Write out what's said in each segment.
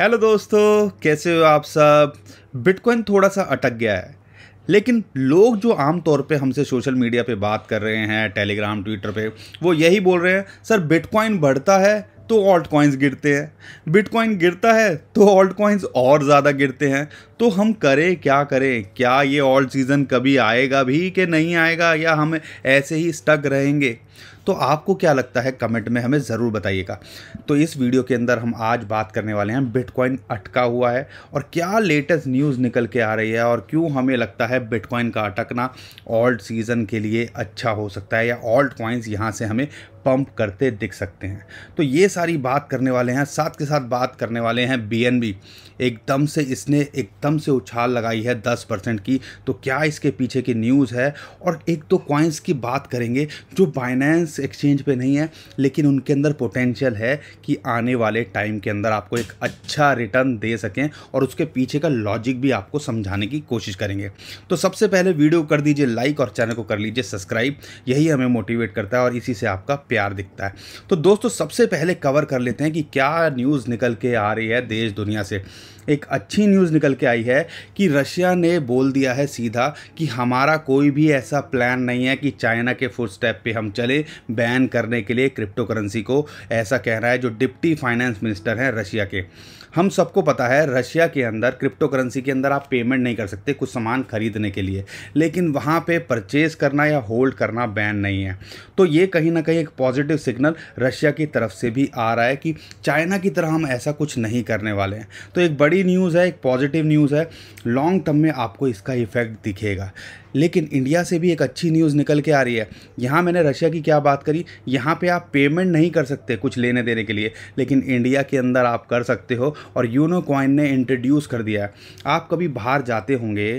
hello दोस्तों कैसे हो आप सब बिटकॉइन थोड़ा सा अटक गया है लेकिन लोग जो आम तौर पे हमसे सोशल मीडिया पे बात कर रहे हैं टेलीग्राम ट्विटर पे वो यही बोल रहे हैं सर बिटकॉइन बढ़ता है तो ऑल्ट कॉइन्स गिरते हैं बिटकॉइन गिरता है तो ऑल्ट कॉइन्स और ज़्यादा गिरते हैं तो हम करें क्या करें क्या ये ऑल्ट सीज़न कभी आएगा भी कि नहीं आएगा या हम ऐसे ही स्टक रहेंगे तो आपको क्या लगता है कमेंट में हमें ज़रूर बताइएगा तो इस वीडियो के अंदर हम आज बात करने वाले हैं बिटकॉइन अटका हुआ है और क्या लेटेस्ट न्यूज़ निकल के आ रही है और क्यों हमें लगता है बिटकॉइन का अटकना ऑल्ट सीज़न के लिए अच्छा हो सकता है या ऑल्ट कॉइन्स यहाँ से हमें पंप करते दिख सकते हैं तो ये सारी बात करने वाले हैं साथ के साथ बात करने वाले हैं बी एकदम से इसने एकदम से उछाल लगाई है 10 परसेंट की तो क्या इसके पीछे की न्यूज़ है और एक दो तो क्वाइंस की बात करेंगे जो बाइनेंस एक्सचेंज पे नहीं है लेकिन उनके अंदर पोटेंशियल है कि आने वाले टाइम के अंदर आपको एक अच्छा रिटर्न दे सकें और उसके पीछे का लॉजिक भी आपको समझाने की कोशिश करेंगे तो सबसे पहले वीडियो कर दीजिए लाइक और चैनल को कर लीजिए सब्सक्राइब यही हमें मोटिवेट करता है और इसी से आपका प्यार प्यार दिखता है तो दोस्तों सबसे पहले कवर कर लेते हैं कि क्या न्यूज़ निकल के आ रही है देश दुनिया से एक अच्छी न्यूज़ निकल के आई है कि रशिया ने बोल दिया है सीधा कि हमारा कोई भी ऐसा प्लान नहीं है कि चाइना के फुट स्टेप पर हम चले बैन करने के लिए क्रिप्टो करेंसी को ऐसा कह रहा है जो डिप्टी फाइनेंस मिनिस्टर हैं रशिया के हम सबको पता है रशिया के अंदर क्रिप्टो करेंसी के अंदर आप पेमेंट नहीं कर सकते कुछ सामान खरीदने के लिए लेकिन वहाँ पे परचेज करना या होल्ड करना बैन नहीं है तो ये कहीं ना कहीं एक पॉजिटिव सिग्नल रशिया की तरफ से भी आ रहा है कि चाइना की तरह हम ऐसा कुछ नहीं करने वाले हैं तो एक बड़ी बड़ी न्यूज़ है एक पॉजिटिव न्यूज़ है लॉन्ग टर्म में आपको इसका इफेक्ट दिखेगा लेकिन इंडिया से भी एक अच्छी न्यूज़ निकल के आ रही है यहाँ मैंने रशिया की क्या बात करी यहाँ पे आप पेमेंट नहीं कर सकते कुछ लेने देने के लिए लेकिन इंडिया के अंदर आप कर सकते हो और यूनो क्वाइन ने इंट्रोड्यूस कर दिया है आप कभी बाहर जाते होंगे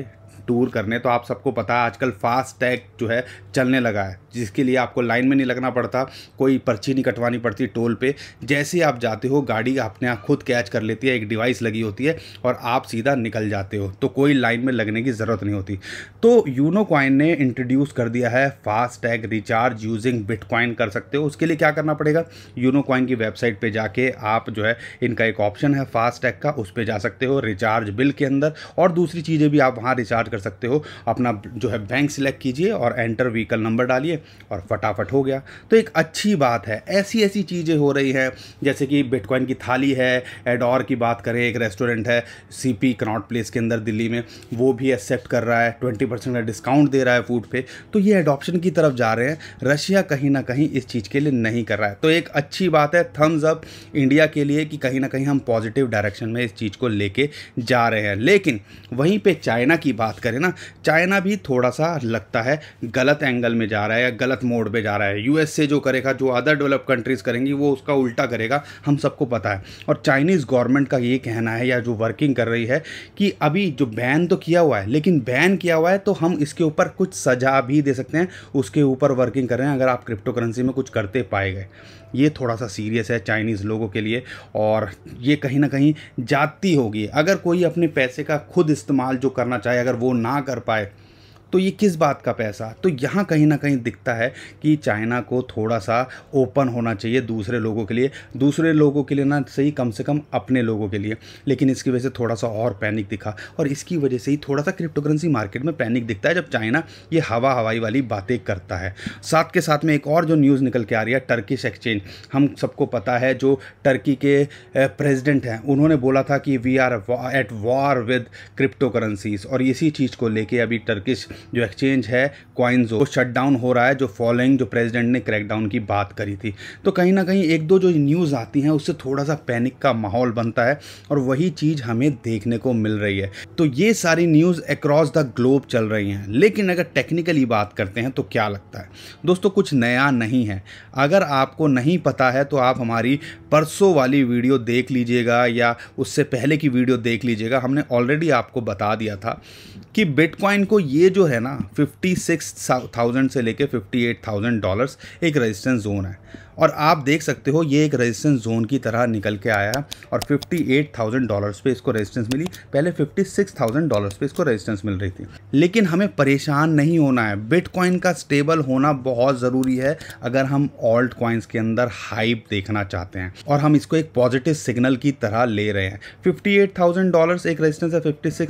टूर करने तो आप सबको पता है आजकल फास्ट टैग जो है चलने लगा है जिसके लिए आपको लाइन में नहीं लगना पड़ता कोई पर्ची नहीं कटवानी पड़ती टोल पे जैसे ही आप जाते हो गाड़ी अपने आप खुद कैच कर लेती है एक डिवाइस लगी होती है और आप सीधा निकल जाते हो तो कोई लाइन में लगने की ज़रूरत नहीं होती तो यूनो क्वाइन ने इंट्रोड्यूस कर दिया है FASTag recharge using bitcoin कर सकते हो उसके लिए क्या करना पड़ेगा यूनो क्वाइन की वेबसाइट पर जाके आप जो है इनका एक ऑप्शन है फास्ट टैग का उस पर जा सकते हो रिचार्ज बिल के अंदर और दूसरी चीज़ें भी आप वहाँ रिचार्ज कर कर सकते हो अपना जो है बैंक सिलेक्ट कीजिए और एंटर व्हीकल नंबर डालिए और फटाफट हो गया तो एक अच्छी बात है ऐसी ऐसी चीज़ें हो रही हैं जैसे कि बिटकॉइन की थाली है एडोर की बात करें एक रेस्टोरेंट है सी पी प्लेस के अंदर दिल्ली में वो भी एक्सेप्ट कर रहा है ट्वेंटी परसेंट का डिस्काउंट दे रहा है फूड पर तो ये एडॉप्शन की तरफ जा रहे हैं रशिया कहीं ना कहीं इस चीज़ के लिए नहीं कर रहा है तो एक अच्छी बात है थम्स अप इंडिया के लिए कि कहीं ना कहीं हम पॉजिटिव डायरेक्शन में इस चीज़ को लेके जा रहे हैं लेकिन वहीं पर चाइना की बात करें ना चाइना भी थोड़ा सा लगता है गलत एंगल में जा रहा है या गलत मोड पे जा रहा है यूएसए जो करेगा जो अदर डेवलप कंट्रीज़ करेंगी वो उसका उल्टा करेगा हम सबको पता है और चाइनीज़ गवर्नमेंट का ये कहना है या जो वर्किंग कर रही है कि अभी जो बैन तो किया हुआ है लेकिन बैन किया हुआ है तो हम इसके ऊपर कुछ सजा भी दे सकते हैं उसके ऊपर वर्किंग कर रहे हैं अगर आप क्रिप्टो करेंसी में कुछ करते पाए गए ये थोड़ा सा सीरियस है चाइनीज़ लोगों के लिए और ये कहीं ना कहीं जाती होगी अगर कोई अपने पैसे का खुद इस्तेमाल जो करना चाहे अगर वो ना कर पाए तो ये किस बात का पैसा तो यहाँ कहीं ना कहीं दिखता है कि चाइना को थोड़ा सा ओपन होना चाहिए दूसरे लोगों के लिए दूसरे लोगों के लिए ना सही कम से कम अपने लोगों के लिए लेकिन इसकी वजह से थोड़ा सा और पैनिक दिखा और इसकी वजह से ही थोड़ा सा क्रिप्टो करेंसी मार्केट में पैनिक दिखता है जब चाइना ये हवा हवाई वाली बातें करता है साथ के साथ में एक और जो न्यूज़ निकल के आ रही है टर्किश एक्सचेंज हम सबको पता है जो टर्की के प्रेजिडेंट हैं उन्होंने बोला था कि we are at war with cryptocurrencies और इसी चीज़ को लेके अभी टर्किश जो एक्सचेंज है क्वाइंजो वो शट डाउन हो रहा है जो फॉलोइंग जो प्रेसिडेंट ने क्रैकडाउन की बात करी थी तो कहीं ना कहीं एक दो जो न्यूज़ आती हैं उससे थोड़ा सा पैनिक का माहौल बनता है और वही चीज़ हमें देखने को मिल रही है तो ये सारी न्यूज़ अक्रॉस द ग्लोब चल रही हैं लेकिन अगर टेक्निकली बात करते हैं तो क्या लगता है दोस्तों कुछ नया नहीं है अगर आपको नहीं पता है तो आप हमारी परसों वाली वीडियो देख लीजिएगा या उससे पहले की वीडियो देख लीजिएगा हमने ऑलरेडी आपको बता दिया था कि बिटकॉइन को ये जो है ना फिफ्टी सिक्स थाउजेंड से लेके फिफ्टी एट थाउजेंड डॉलर्स एक रेजिस्टेंस जोन है और आप देख सकते हो ये एक रेजिस्टेंस जोन की तरह निकल के आया और 58,000 डॉलर्स पे इसको रेजिस्टेंस मिली पहले 56,000 डॉलर्स पे इसको रेजिस्टेंस मिल रही थी लेकिन हमें परेशान नहीं होना है बिटकॉइन का स्टेबल होना बहुत ज़रूरी है अगर हम ऑल्ट कॉइन्स के अंदर हाइप देखना चाहते हैं और हम इसको एक पॉजिटिव सिग्नल की तरह ले रहे हैं फिफ्टी डॉलर्स एक रेजिस्टेंस है फिफ्टी से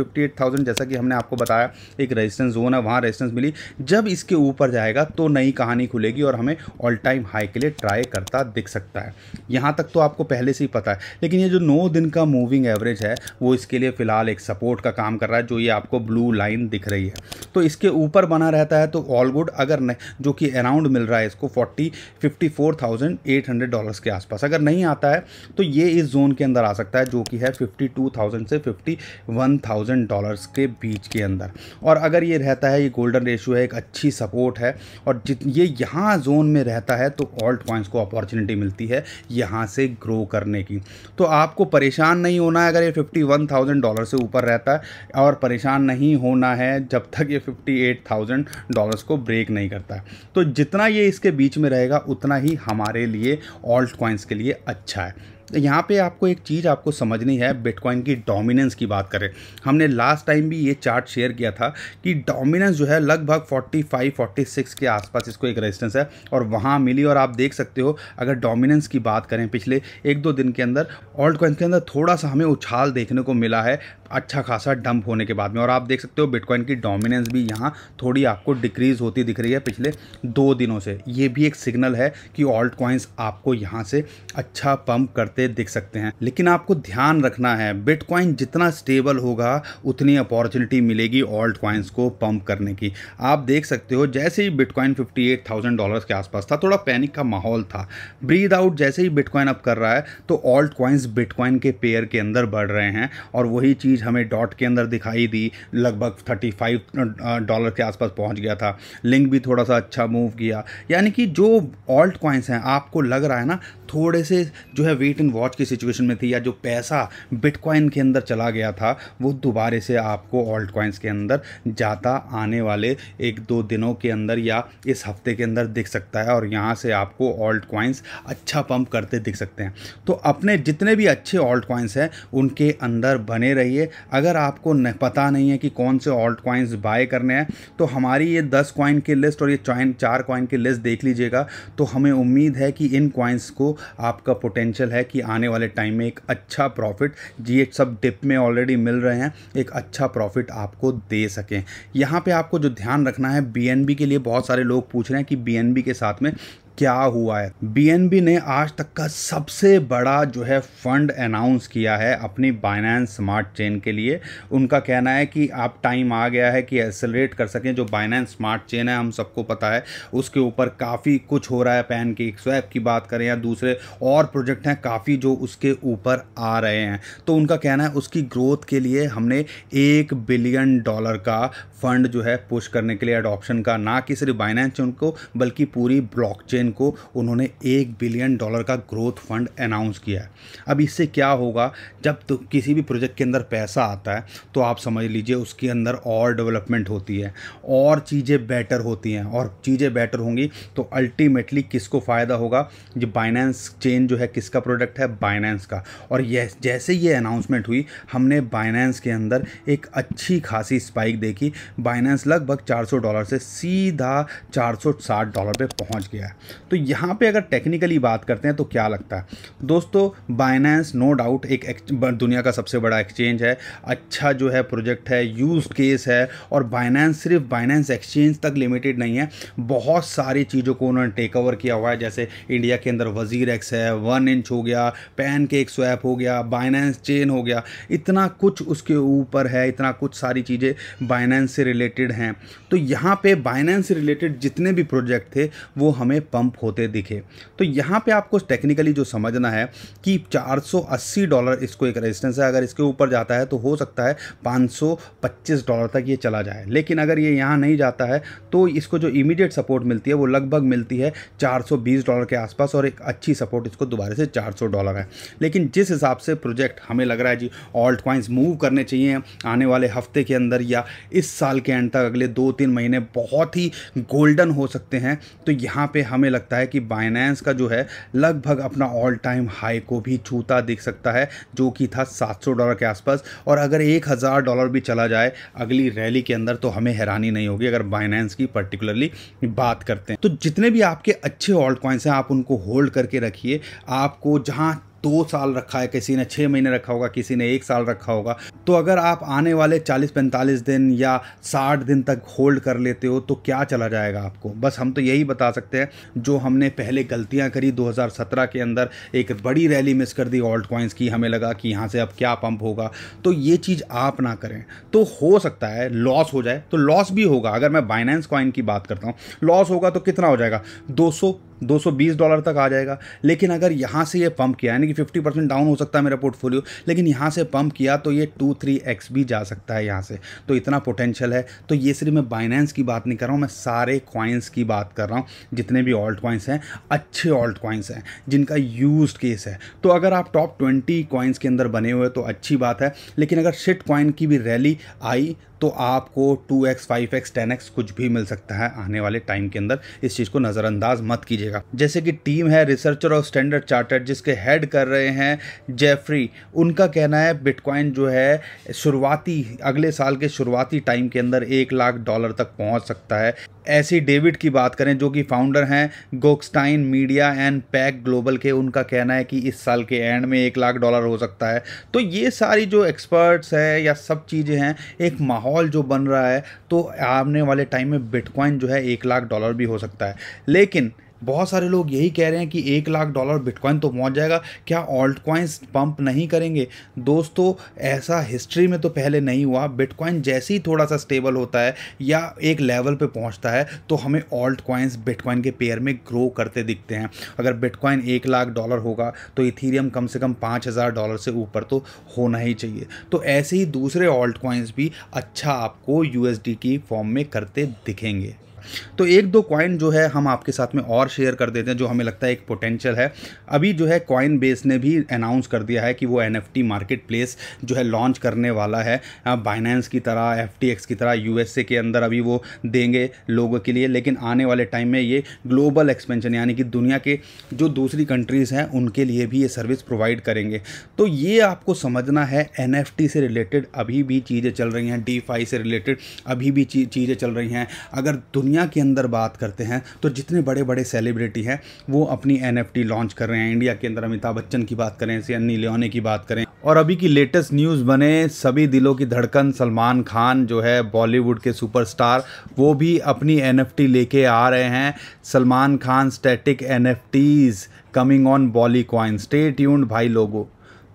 फिफ्टी जैसा कि हमने आपको बताया एक रेजिस्टेंस जोन है वहाँ रेजिस्टेंस मिली जब इसके ऊपर जाएगा तो नई कहानी खुलेगी और हमें ऑल टाइम हाई आई के लिए ट्राई करता दिख सकता है यहाँ तक तो आपको पहले से ही पता है लेकिन ये जो नौ दिन का मूविंग एवरेज है वो इसके लिए फ़िलहाल एक सपोर्ट का काम कर रहा है जो ये आपको ब्लू लाइन दिख रही है तो इसके ऊपर बना रहता है तो ऑल गुड अगर जो कि अराउंड मिल रहा है इसको forty fifty four thousand eight hundred dollars के आसपास अगर नहीं आता है तो ये इस जोन के अंदर आ सकता है जो कि है फिफ्टी टू थाउजेंड से फिफ्टी वन थाउजेंड डॉलर्स के बीच के अंदर और अगर ये रहता है ये गोल्डन रेशियो है एक अच्छी सपोर्ट है और जित ये यहाँ जोन में रहता है तो तो ऑल्ट कॉइन्स को अपॉर्चुनिटी मिलती है यहाँ से ग्रो करने की तो आपको परेशान नहीं होना है अगर ये फिफ्टी वन थाउजेंड डॉलर से ऊपर रहता है और परेशान नहीं होना है जब तक ये फिफ्टी एट थाउजेंड डॉलर्स को ब्रेक नहीं करता तो जितना ये इसके बीच में रहेगा उतना ही हमारे लिए ऑल्ट कॉइन्स के लिए अच्छा है यहाँ पे आपको एक चीज़ आपको समझनी है बिटकॉइन की डोमिनेंस की बात करें हमने लास्ट टाइम भी ये चार्ट शेयर किया था कि डोमिनेंस जो है लगभग 45 46 के आसपास इसको एक रेजिस्टेंस है और वहाँ मिली और आप देख सकते हो अगर डोमिनेंस की बात करें पिछले एक दो दिन के अंदर ऑल्ट कॉइन के अंदर थोड़ा सा हमें उछाल देखने को मिला है अच्छा खासा डंप होने के बाद में और आप देख सकते हो बिटकॉइन की डोमिनेंस भी यहाँ थोड़ी आपको डिक्रीज़ होती दिख रही है पिछले दो दिनों से ये भी एक सिग्नल है कि ऑल्ट कॉइन्स आपको यहाँ से अच्छा पंप करते दिख सकते हैं लेकिन आपको ध्यान रखना है बिटकॉइन जितना स्टेबल होगा उतनी अपॉर्चुनिटी मिलेगी ऑल्ट कॉइन्स को पंप करने की आप देख सकते हो जैसे ही बिटकॉइन फिफ्टी डॉलर्स के आसपास था थोड़ा पैनिक का माहौल था ब्रीद आउट जैसे ही बिटकॉइन अप कर रहा है तो ऑल्ट कॉइन्स बिटकॉइन के पेयर के अंदर बढ़ रहे हैं और वही चीज़ रेंज हमें डॉट के अंदर दिखाई दी लगभग 35 डॉलर के आसपास पहुंच गया था लिंक भी थोड़ा सा अच्छा मूव किया यानी कि जो ऑल्ट कॉइन्स हैं आपको लग रहा है ना थोड़े से जो है वेट एंड वॉच की सिचुएशन में थी या जो पैसा बिटकॉइन के अंदर चला गया था वो दोबारे से आपको ऑल्ट कॉइन्स के अंदर जाता आने वाले एक दो दिनों के अंदर या इस हफ्ते के अंदर दिख सकता है और यहाँ से आपको ऑल्ट कॉइन्स अच्छा पंप करते दिख सकते हैं तो अपने जितने भी अच्छे ऑल्ट कॉइन्स हैं उनके अंदर बने रहिए अगर आपको न, पता नहीं है कि कौन से ऑल्ट कॉइन्स बाय करने हैं तो हमारी ये दस कॉइन की लिस्ट और ये चॉइन चार कॉइन की लिस्ट देख लीजिएगा तो हमें उम्मीद है कि इन कॉइन्स को आपका पोटेंशियल है कि आने वाले टाइम में एक अच्छा प्रॉफिट ये सब डिप में ऑलरेडी मिल रहे हैं एक अच्छा प्रॉफिट आपको दे सकें यहाँ पर आपको जो ध्यान रखना है बी के लिए बहुत सारे लोग पूछ रहे हैं कि बी के साथ में क्या हुआ है बीएनबी ने आज तक का सबसे बड़ा जो है फंड अनाउंस किया है अपनी बाइनेंस स्मार्ट चेन के लिए उनका कहना है कि आप टाइम आ गया है कि एक्सेलरेट कर सकें जो बाइनेंस स्मार्ट चेन है हम सबको पता है उसके ऊपर काफ़ी कुछ हो रहा है पैन की स्वैप की बात करें या दूसरे और प्रोजेक्ट हैं काफ़ी जो उसके ऊपर आ रहे हैं तो उनका कहना है उसकी ग्रोथ के लिए हमने एक बिलियन डॉलर का फंड जो है पुश करने के लिए अडॉप्शन का ना कि सिर्फ बाइनेंस चेन को बल्कि पूरी चेन को उन्होंने एक बिलियन डॉलर का ग्रोथ फंड अनाउंस किया है अब इससे क्या होगा जब तो किसी भी प्रोजेक्ट के अंदर पैसा आता है तो आप समझ लीजिए उसके अंदर और डेवलपमेंट होती है और चीज़ें बेटर होती हैं और चीज़ें बेटर होंगी तो अल्टीमेटली किसको फ़ायदा होगा जो बाइनेंस चेन जो है किसका प्रोडक्ट है बाइनेंस का और ये जैसे ये अनाउंसमेंट हुई हमने बाइनेंस के अंदर एक अच्छी खासी स्पाइक देखी बाइनेंस लगभग 400 डॉलर से सीधा 460 डॉलर पे पहुंच गया है तो यहाँ पे अगर टेक्निकली बात करते हैं तो क्या लगता है दोस्तों बाइनेंस नो डाउट एक, दुनिया का सबसे बड़ा एक्सचेंज है अच्छा जो है प्रोजेक्ट है यूज केस है और बाइनेंस सिर्फ बाइनेंस एक्सचेंज तक लिमिटेड नहीं है बहुत सारी चीज़ों को उन्होंने टेक ओवर किया हुआ है जैसे इंडिया के अंदर वजीर एक्स है वन इंच हो गया पैन केक स्वैप हो गया बाइनेंस चेन हो गया इतना कुछ उसके ऊपर है इतना कुछ सारी चीज़ें बाइनेंस से रिलेटेड हैं तो यहाँ पे बाइनेंस से रिलेटेड जितने भी प्रोजेक्ट थे वो हमें पंप होते दिखे तो यहाँ पे आपको टेक्निकली जो समझना है कि 480 डॉलर इसको एक रेजिस्टेंस है अगर इसके ऊपर जाता है तो हो सकता है 525 डॉलर तक ये चला जाए लेकिन अगर ये यहाँ नहीं जाता है तो इसको जो इमीडिएट सपोर्ट मिलती है वो लगभग मिलती है 420 डॉलर के आसपास और एक अच्छी सपोर्ट इसको दोबारा से 400 डॉलर है लेकिन जिस हिसाब से प्रोजेक्ट हमें लग रहा है जी ऑल्ट क्वाइंस मूव करने चाहिए आने वाले हफ्ते के अंदर या इस साल के एंड तक अगले दो तीन महीने बहुत ही गोल्डन हो सकते हैं तो यहाँ पर हमें हमें लगता है कि बाइनेंस का जो है लगभग अपना ऑल टाइम हाई को भी छूता दिख सकता है जो कि था 700 डॉलर के आसपास और अगर 1000 डॉलर भी चला जाए अगली रैली के अंदर तो हमें हैरानी नहीं होगी अगर बाइनेंस की पर्टिकुलरली बात करते हैं तो जितने भी आपके अच्छे ऑल्ट कॉइन्स हैं आप उनको होल्ड करके रखिए आपको जहाँ दो साल रखा है किसी ने छः महीने रखा होगा किसी ने एक साल रखा होगा तो अगर आप आने वाले 40-45 दिन या 60 दिन तक होल्ड कर लेते हो तो क्या चला जाएगा आपको बस हम तो यही बता सकते हैं जो हमने पहले गलतियां करी 2017 के अंदर एक बड़ी रैली मिस कर दी ऑल्ट कॉइंस की हमें लगा कि यहाँ से अब क्या पंप होगा तो ये चीज़ आप ना करें तो हो सकता है लॉस हो जाए तो लॉस भी होगा अगर मैं बाइनेंस कॉइन की बात करता हूँ लॉस होगा तो कितना हो जाएगा दो 220 डॉलर तक आ जाएगा लेकिन अगर यहाँ से ये पंप किया यानी कि 50 परसेंट डाउन हो सकता है मेरा पोर्टफोलियो लेकिन यहाँ से पंप किया तो ये टू थ्री एक्स भी जा सकता है यहाँ से तो इतना पोटेंशियल है तो ये सिर्फ मैं बाइनेंस की बात नहीं कर रहा हूँ मैं सारे क्वाइंस की बात कर रहा हूँ जितने भी ऑल्ट क्वाइंस हैं अच्छे ऑल्ट क्वाइंस हैं जिनका यूज केस है तो अगर आप टॉप ट्वेंटी कॉइन्स के अंदर बने हुए तो अच्छी बात है लेकिन अगर शिट कॉइन की भी रैली आई तो आपको 2x, 5x, 10x कुछ भी मिल सकता है आने वाले टाइम के अंदर इस चीज़ को नज़रअंदाज मत कीजिएगा लीजिएगा जैसे कि टीम है रिसर्चर ऑफ स्टैंडर्ड चार्टर्ड जिसके हेड कर रहे हैं जेफरी उनका कहना है बिटकॉइन जो है शुरुआती अगले साल के शुरुआती टाइम के अंदर एक लाख डॉलर तक पहुंच सकता है ऐसी डेविड की बात करें जो कि फाउंडर हैं गोक्सटाइन मीडिया एंड पैक ग्लोबल के उनका कहना है कि इस साल के एंड में एक लाख डॉलर हो सकता है तो ये सारी जो एक्सपर्ट्स है या सब चीज़ें हैं एक माहौल जो बन रहा है तो आने वाले टाइम में बिटकॉइन जो है एक लाख डॉलर भी हो सकता है लेकिन बहुत सारे लोग यही कह रहे हैं कि एक लाख डॉलर बिटकॉइन तो पहुंच जाएगा क्या ऑल्ट कॉइन्स पंप नहीं करेंगे दोस्तों ऐसा हिस्ट्री में तो पहले नहीं हुआ बिटकॉइन जैसे ही थोड़ा सा स्टेबल होता है या एक लेवल पे पहुंचता है तो हमें ऑल्ट कॉइन्स बिटकॉइन के पेयर में ग्रो करते दिखते हैं अगर बिटकॉइन एक लाख डॉलर होगा तो इथीरियम कम से कम पाँच हज़ार डॉलर से ऊपर तो होना ही चाहिए तो ऐसे ही दूसरे ऑल्ट कॉइन्स भी अच्छा आपको यू की फॉर्म में करते दिखेंगे तो एक दो कॉइन जो है हम आपके साथ में और शेयर कर देते हैं जो हमें लगता है एक पोटेंशियल है अभी जो है कॉइन बेस ने भी अनाउंस कर दिया है कि वो एन मार्केट प्लेस जो है लॉन्च करने वाला है बाइनेंस की तरह एफ की तरह यू के अंदर अभी वो देंगे लोगों के लिए लेकिन आने वाले टाइम में ये ग्लोबल एक्सपेंशन यानी कि दुनिया के जो दूसरी कंट्रीज़ हैं उनके लिए भी ये सर्विस प्रोवाइड करेंगे तो ये आपको समझना है एन से रिलेटेड अभी भी चीज़ें चल रही हैं डी से रिलेटेड अभी भी चीज़ें चल रही हैं अगर दुनिया दुनिया के अंदर बात करते हैं तो जितने बड़े बड़े सेलिब्रिटी हैं वो अपनी एन लॉन्च कर रहे हैं इंडिया के अंदर अमिताभ बच्चन की बात करें सन्नी लियोने की बात करें और अभी की लेटेस्ट न्यूज़ बने सभी दिलों की धड़कन सलमान खान जो है बॉलीवुड के सुपरस्टार वो भी अपनी एन लेके आ रहे हैं Salman Khan static and coming on BollyCoin stay tuned भाई लोगों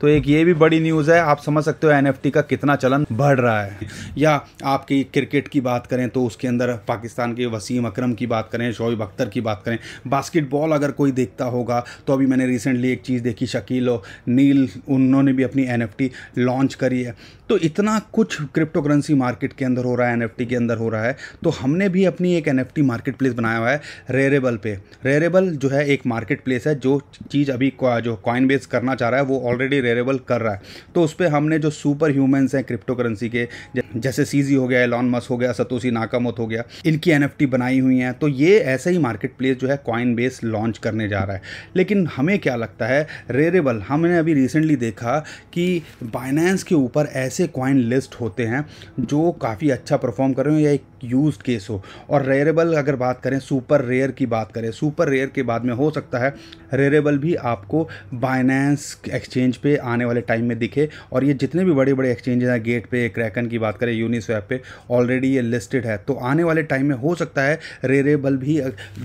तो एक ये भी बड़ी न्यूज़ है आप समझ सकते हो एन का कितना चलन बढ़ रहा है या आपकी क्रिकेट की बात करें तो उसके अंदर पाकिस्तान के वसीम अकरम की बात करें शोब अख्तर की बात करें बास्केटबॉल अगर कोई देखता होगा तो अभी मैंने रिसेंटली एक चीज़ देखी शकील और नील उन्होंने भी अपनी एन लॉन्च करी है तो इतना कुछ क्रिप्टो करेंसी मार्केट के अंदर हो रहा है एन के अंदर हो रहा है तो हमने भी अपनी एक एन मार्केट प्लेस बनाया हुआ है रेरेबल पे रेरेबल जो है एक मार्केट प्लेस है जो चीज़ अभी जो कॉइन बेस करना चाह रहा है वो ऑलरेडी रेरेबल कर रहा है तो उस पर हमने जो सुपर ह्यूमन्स हैं क्रिप्टो करेंसी के जैसे सीजी हो गया एलॉन मस हो गया सतोसी नाकामोत हो गया इनकी एन बनाई हुई हैं तो ये ऐसे ही मार्केट प्लेस जो है कॉइन बेस लॉन्च करने जा रहा है लेकिन हमें क्या लगता है रेरेबल हमने अभी रिसेंटली देखा कि बाइनेंस के ऊपर ऐसे कॉइन लिस्ट होते हैं जो काफ़ी अच्छा परफॉर्म कर रहे हैं या एक यूज केस हो और रेयरेबल अगर बात करें सुपर रेयर की बात करें सुपर रेयर के बाद में हो सकता है रेयरेबल भी आपको बाइनेंस एक्सचेंज पे आने वाले टाइम में दिखे और ये जितने भी बड़े बड़े एक्सचेंजेस हैं गेट पे क्रैकन की बात करें यूनिस्वैप पे ऑलरेडी ये लिस्टेड है तो आने वाले टाइम में हो सकता है रेयरेबल भी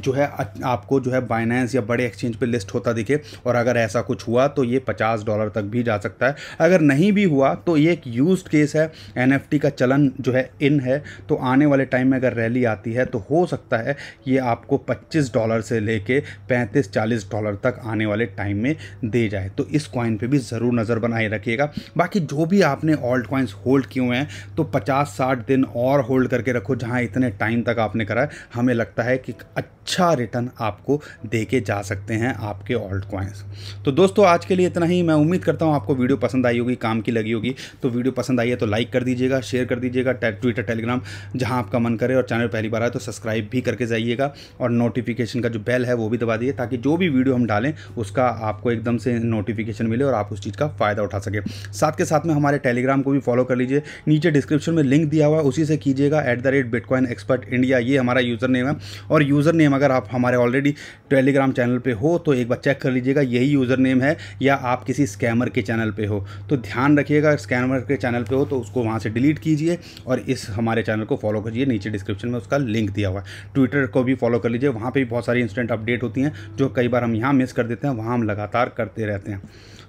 जो है आपको जो है बाइनेंस या बड़े एक्सचेंज पर लिस्ट होता दिखे और अगर ऐसा कुछ हुआ तो ये पचास डॉलर तक भी जा सकता है अगर नहीं भी हुआ तो ये एक यूज केस है एन का चलन जो है इन है तो आने वाले टाइम में अगर रैली आती है तो हो सकता है ये आपको 25 डॉलर से लेके 35-40 डॉलर तक आने वाले टाइम में दे जाए तो इस कॉइन पे भी ज़रूर नज़र बनाए रखिएगा बाकी जो भी आपने ऑल्ट कॉइन्स होल्ड किए हुए हैं तो 50-60 दिन और होल्ड करके रखो जहाँ इतने टाइम तक आपने करा है हमें लगता है कि अच्छा अच्छा रिटर्न आपको दे के जा सकते हैं आपके ऑल्ट क्वाइंस तो दोस्तों आज के लिए इतना ही मैं उम्मीद करता हूँ आपको वीडियो पसंद आई होगी काम की लगी होगी तो वीडियो पसंद आई है तो लाइक कर दीजिएगा शेयर कर दीजिएगा ट्विटर टेलीग्राम जहाँ आपका मन करे और चैनल पहली बार आए तो सब्सक्राइब भी करके जाइएगा और नोटिफिकेशन का जो बेल है वो भी दबा दिए ताकि जो भी वीडियो हम डालें उसका आपको एकदम से नोटिफिकेशन मिले और आप उस चीज़ का फ़ायदा उठा सके साथ के साथ में हमारे टेलीग्राम को भी फॉलो कर लीजिए नीचे डिस्क्रिप्शन में लिंक दिया हुआ है उसी से कीजिएगा at the rate bitcoin expert India ये हमारा यूज़र नेम है और यूज़र नेम अगर आप हमारे ऑलरेडी टेलीग्राम चैनल पे हो तो एक बार चेक कर लीजिएगा यही यूज़र नेम है या आप किसी स्कैमर के चैनल पे हो तो ध्यान रखिएगा स्कैमर के चैनल पे हो तो उसको वहाँ से डिलीट कीजिए और इस हमारे चैनल को फॉलो करिए नीचे डिस्क्रिप्शन में उसका लिंक दिया हुआ है ट्विटर को भी फॉलो कर लीजिए वहाँ पर भी बहुत सारी इंस्टेंट अपडेट होती हैं जो कई बार हम यहाँ मिस कर देते हैं वहाँ हम लगातार करते रहते हैं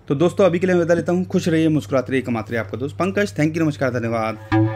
तो दोस्तों अभी के लिए मैं बता लेता हूँ खुश रहिए मुस्कुराते रहिए कमाते रहिए आपका दोस्त पंकज थैंक यू नमस्कार धन्यवाद